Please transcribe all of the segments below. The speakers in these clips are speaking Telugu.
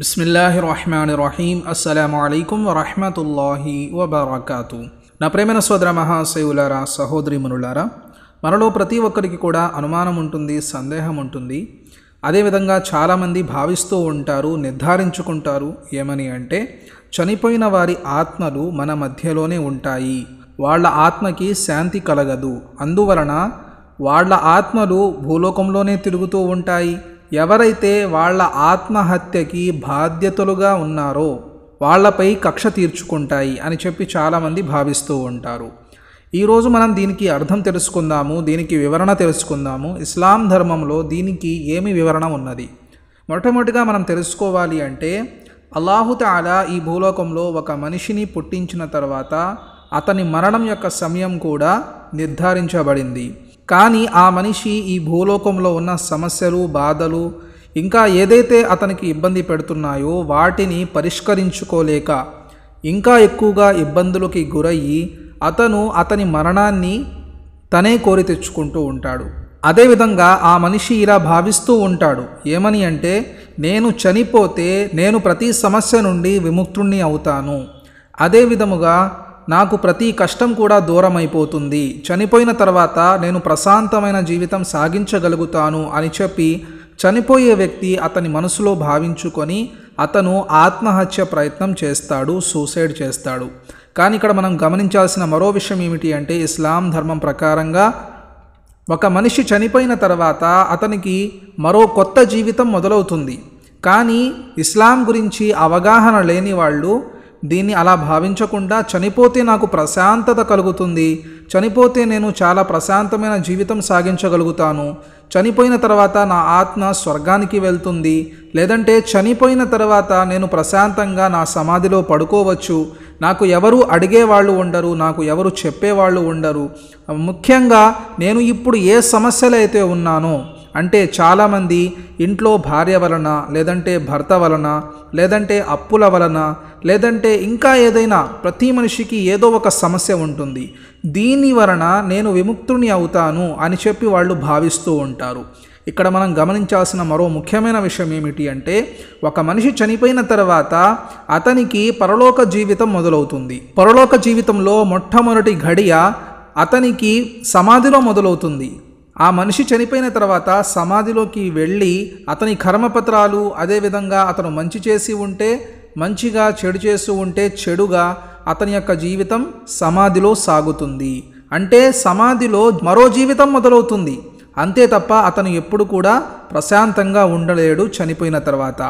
బిస్మిల్లాహి రహమాన్ రహీం అస్సలం అయికం వరహమతుల్లాహి వబర్కాతు నా ప్రేమైన సోదర సహోదరి మునులారా మనలో ప్రతి ఒక్కరికి కూడా అనుమానం ఉంటుంది సందేహం ఉంటుంది అదేవిధంగా చాలామంది భావిస్తూ ఉంటారు నిర్ధారించుకుంటారు ఏమని అంటే చనిపోయిన వారి ఆత్మలు మన మధ్యలోనే ఉంటాయి వాళ్ళ ఆత్మకి శాంతి కలగదు అందువలన వాళ్ళ ఆత్మలు భూలోకంలోనే తిరుగుతూ ఉంటాయి ఎవరైతే వాళ్ళ ఆత్మహత్యకి బాధ్యతలుగా ఉన్నారో వాళ్ళపై కక్ష తీర్చుకుంటాయి అని చెప్పి చాలామంది భావిస్తూ ఉంటారు ఈరోజు మనం దీనికి అర్థం తెలుసుకుందాము దీనికి వివరణ తెలుసుకుందాము ఇస్లాం ధర్మంలో దీనికి ఏమి వివరణ ఉన్నది మొట్టమొదటిగా మనం తెలుసుకోవాలి అంటే అల్లాహుతాలా ఈ భూలోకంలో ఒక మనిషిని పుట్టించిన తర్వాత అతని మరణం యొక్క సమయం కూడా నిర్ధారించబడింది కానీ ఆ మనిషి ఈ భూలోకంలో ఉన్న సమస్యలు బాధలు ఇంకా ఏదైతే అతనికి ఇబ్బంది పెడుతున్నాయో వాటిని పరిష్కరించుకోలేక ఇంకా ఎక్కువగా ఇబ్బందులకి గురయ్యి అతను అతని మరణాన్ని తనే కోరి తెచ్చుకుంటూ ఉంటాడు అదేవిధంగా ఆ మనిషి ఇలా భావిస్తూ ఉంటాడు ఏమని అంటే నేను చనిపోతే నేను ప్రతి సమస్య నుండి విముక్తుణ్ణి అవుతాను అదే విధముగా నాకు ప్రతి కష్టం కూడా దూరం అయిపోతుంది చనిపోయిన తర్వాత నేను ప్రశాంతమైన జీవితం సాగించగలుగుతాను అని చెప్పి చనిపోయే వ్యక్తి అతని మనసులో భావించుకొని అతను ఆత్మహత్య ప్రయత్నం చేస్తాడు సూసైడ్ చేస్తాడు కానీ ఇక్కడ మనం గమనించాల్సిన మరో విషయం ఏమిటి అంటే ఇస్లాం ధర్మం ప్రకారంగా ఒక మనిషి చనిపోయిన తర్వాత అతనికి మరో కొత్త జీవితం మొదలవుతుంది కానీ ఇస్లాం గురించి అవగాహన లేని వాళ్ళు దీన్ని అలా భావించకుండా చనిపోతే నాకు ప్రశాంతత కలుగుతుంది చనిపోతే నేను చాలా ప్రశాంతమైన జీవితం సాగించగలుగుతాను చనిపోయిన తర్వాత నా ఆత్మ స్వర్గానికి వెళ్తుంది లేదంటే చనిపోయిన తర్వాత నేను ప్రశాంతంగా నా సమాధిలో పడుకోవచ్చు నాకు ఎవరు అడిగేవాళ్ళు ఉండరు నాకు ఎవరు చెప్పేవాళ్ళు ఉండరు ముఖ్యంగా నేను ఇప్పుడు ఏ సమస్యలు అయితే ఉన్నానో అంటే చాలామంది ఇంట్లో భార్య వలన లేదంటే భర్త వలన లేదంటే అప్పుల వలన లేదంటే ఇంకా ఏదైనా ప్రతి మనిషికి ఏదో ఒక సమస్య ఉంటుంది దీని వలన నేను విముక్తుని అవుతాను అని చెప్పి వాళ్ళు భావిస్తూ ఉంటారు ఇక్కడ మనం గమనించాల్సిన మరో ముఖ్యమైన విషయం ఏమిటి అంటే ఒక మనిషి చనిపోయిన తర్వాత అతనికి పరలోక జీవితం మొదలవుతుంది పరలోక జీవితంలో మొట్టమొదటి ఘడియ అతనికి సమాధిలో మొదలవుతుంది ఆ మనిషి చనిపోయిన తర్వాత సమాధిలోకి వెళ్ళి అతని కర్మపత్రాలు అదేవిధంగా అతను మంచి చేసి ఉంటే మంచిగా చెడు చేస్తూ ఉంటే చెడుగా అతని యొక్క జీవితం సమాధిలో సాగుతుంది అంటే సమాధిలో మరో జీవితం మొదలవుతుంది అంతే తప్ప అతను ఎప్పుడు కూడా ప్రశాంతంగా ఉండలేడు చనిపోయిన తర్వాత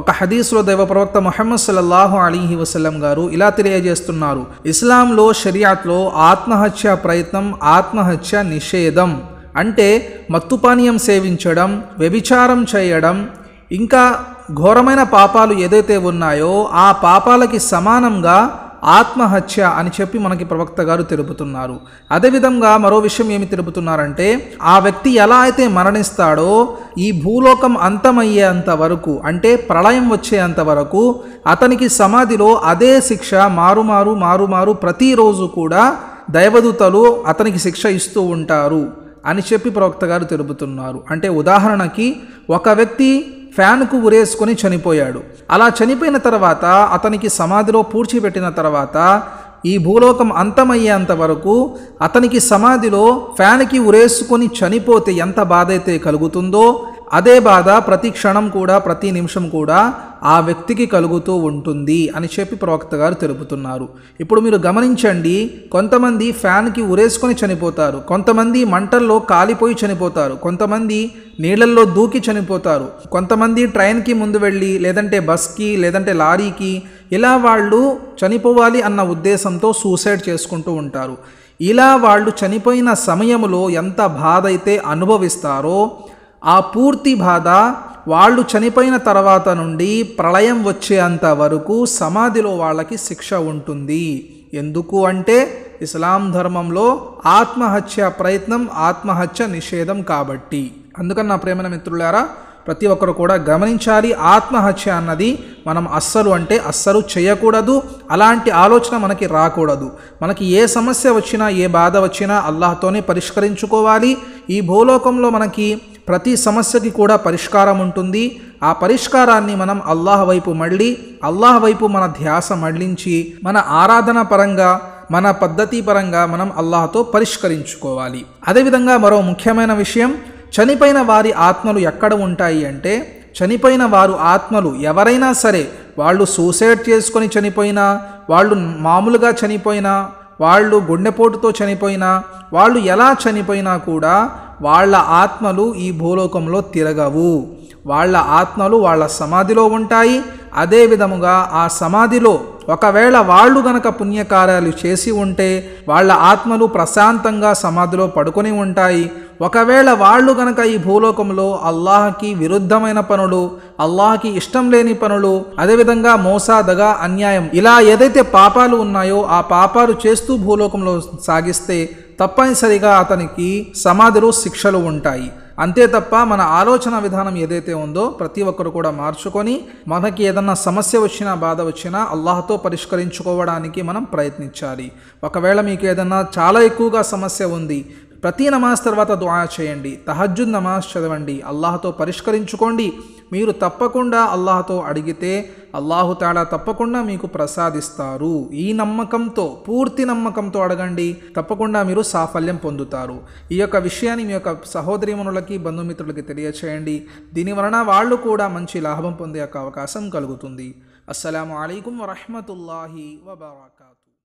ఒక హదీస్లో దైవ ప్రవక్త మొహమ్మద్ సల్లాహు అలీహి వసలం గారు ఇలా తెలియజేస్తున్నారు ఇస్లాంలో షరియాత్లో ఆత్మహత్య ప్రయత్నం ఆత్మహత్య నిషేధం అంటే మత్తుపానీయం సేవించడం వ్యభిచారం చేయడం ఇంకా ఘోరమైన పాపాలు ఏదైతే ఉన్నాయో ఆ పాపాలకి సమానంగా ఆత్మహత్య అని చెప్పి మనకి ప్రవక్త గారు తెలుపుతున్నారు అదేవిధంగా మరో విషయం ఏమి తెలుపుతున్నారంటే ఆ వ్యక్తి ఎలా అయితే మరణిస్తాడో ఈ భూలోకం అంతమయ్యేంత వరకు అంటే ప్రళయం వచ్చేంత వరకు అతనికి సమాధిలో అదే శిక్ష మారుమారు మారుమారు ప్రతిరోజు కూడా దైవదూతలు అతనికి శిక్ష ఇస్తూ ఉంటారు అని చెప్పి ప్రవక్త గారు తెలుపుతున్నారు అంటే ఉదాహరణకి ఒక వ్యక్తి ఫ్యాన్కు ఉరేసుకొని చనిపోయాడు అలా చనిపోయిన తర్వాత అతనికి సమాధిలో పూడ్చిపెట్టిన తర్వాత ఈ భూలోకం అంతమయ్యేంత వరకు అతనికి సమాధిలో ఫ్యాన్కి ఉరేసుకొని చనిపోతే ఎంత బాధ అయితే కలుగుతుందో అదే బాధ ప్రతి క్షణం కూడా ప్రతి నిమిషం కూడా ఆ వ్యక్తికి కలుగుతూ ఉంటుంది అని చెప్పి ప్రవక్త గారు తెలుపుతున్నారు ఇప్పుడు మీరు గమనించండి కొంతమంది ఫ్యాన్కి ఉరేసుకొని చనిపోతారు కొంతమంది మంటల్లో కాలిపోయి చనిపోతారు కొంతమంది నీళ్ళల్లో దూకి చనిపోతారు కొంతమంది ట్రైన్కి ముందు వెళ్ళి లేదంటే బస్కి లేదంటే లారీకి ఇలా వాళ్ళు చనిపోవాలి అన్న ఉద్దేశంతో సూసైడ్ చేసుకుంటూ ఉంటారు ఇలా వాళ్ళు చనిపోయిన సమయంలో ఎంత బాధ అయితే అనుభవిస్తారో ఆ పూర్తి బాధ వాళ్ళు చనిపోయిన తర్వాత నుండి ప్రళయం వచ్చేంత వరకు సమాధిలో వాళ్ళకి శిక్ష ఉంటుంది ఎందుకు అంటే ఇస్లాం ధర్మంలో ఆత్మహత్య ప్రయత్నం ఆత్మహత్య నిషేధం కాబట్టి అందుకని నా ప్రేమ మిత్రులారా ప్రతి ఒక్కరు కూడా గమనించాలి ఆత్మహత్య అన్నది మనం అస్సలు అంటే అస్సలు చేయకూడదు అలాంటి ఆలోచన మనకి రాకూడదు మనకి ఏ సమస్య వచ్చినా ఏ బాధ వచ్చినా అల్లాహతోనే పరిష్కరించుకోవాలి ఈ భూలోకంలో మనకి ప్రతి సమస్యకి కూడా పరిష్కారం ఉంటుంది ఆ పరిష్కారాన్ని మనం అల్లాహ్ వైపు మళ్ళీ అల్లాహ్ వైపు మన ధ్యాస మళ్ళించి మన ఆరాధన పరంగా మన పద్ధతి పరంగా మనం అల్లాహతో పరిష్కరించుకోవాలి అదేవిధంగా మరో ముఖ్యమైన విషయం చనిపోయిన వారి ఆత్మలు ఎక్కడ ఉంటాయి అంటే చనిపోయిన వారు ఆత్మలు ఎవరైనా సరే వాళ్ళు సూసైడ్ చేసుకొని చనిపోయినా వాళ్ళు మామూలుగా చనిపోయినా వాళ్ళు గుండెపోటుతో చనిపోయినా వాళ్ళు ఎలా చనిపోయినా కూడా వాళ్ళ ఆత్మలు ఈ భూలోకంలో తిరగవు వాళ్ళ ఆత్మలు వాళ్ళ సమాధిలో ఉంటాయి అదే విధముగా ఆ సమాధిలో ఒకవేళ వాళ్ళు గనక పుణ్యకార్యాలు చేసి ఉంటే వాళ్ళ ఆత్మలు ప్రశాంతంగా సమాధిలో పడుకొని ఉంటాయి ఒకవేళ వాళ్ళు గనక ఈ భూలోకంలో అల్లాహకి విరుద్ధమైన పనులు అల్లాహకి ఇష్టం లేని పనులు అదేవిధంగా మోసాదగా అన్యాయం ఇలా ఏదైతే పాపాలు ఉన్నాయో ఆ పాపాలు చేస్తూ భూలోకంలో సాగిస్తే తప్పనిసరిగా అతనికి సమాధిలో శిక్షలు ఉంటాయి అంతే తప్ప మన ఆలోచన విధానం ఏదైతే ఉందో ప్రతి ఒక్కరు కూడా మార్చుకొని మనకి ఏదన్నా సమస్య వచ్చినా బాధ వచ్చినా అల్లాహతో పరిష్కరించుకోవడానికి మనం ప్రయత్నించాలి ఒకవేళ మీకు ఏదన్నా చాలా ఎక్కువగా సమస్య ఉంది ప్రతి నమాజ్ తర్వాత దుఆ చేయండి తహజ్జుద్ నమాజ్ చదవండి అల్లాహతో పరిష్కరించుకోండి మీరు తప్పకుండా అల్లాహతో అడిగితే అల్లాహు తేడా తప్పకుండా మీకు ప్రసాదిస్తారు ఈ నమ్మకంతో పూర్తి నమ్మకంతో అడగండి తప్పకుండా మీరు సాఫల్యం పొందుతారు ఈ యొక్క విషయాన్ని మీ యొక్క సహోదరిమనులకి బంధుమిత్రులకి తెలియచేయండి దీని వలన వాళ్ళు కూడా మంచి లాభం పొందే అవకాశం కలుగుతుంది అస్సలం అయికు వరహమతుల్లాహి వబర్కాతు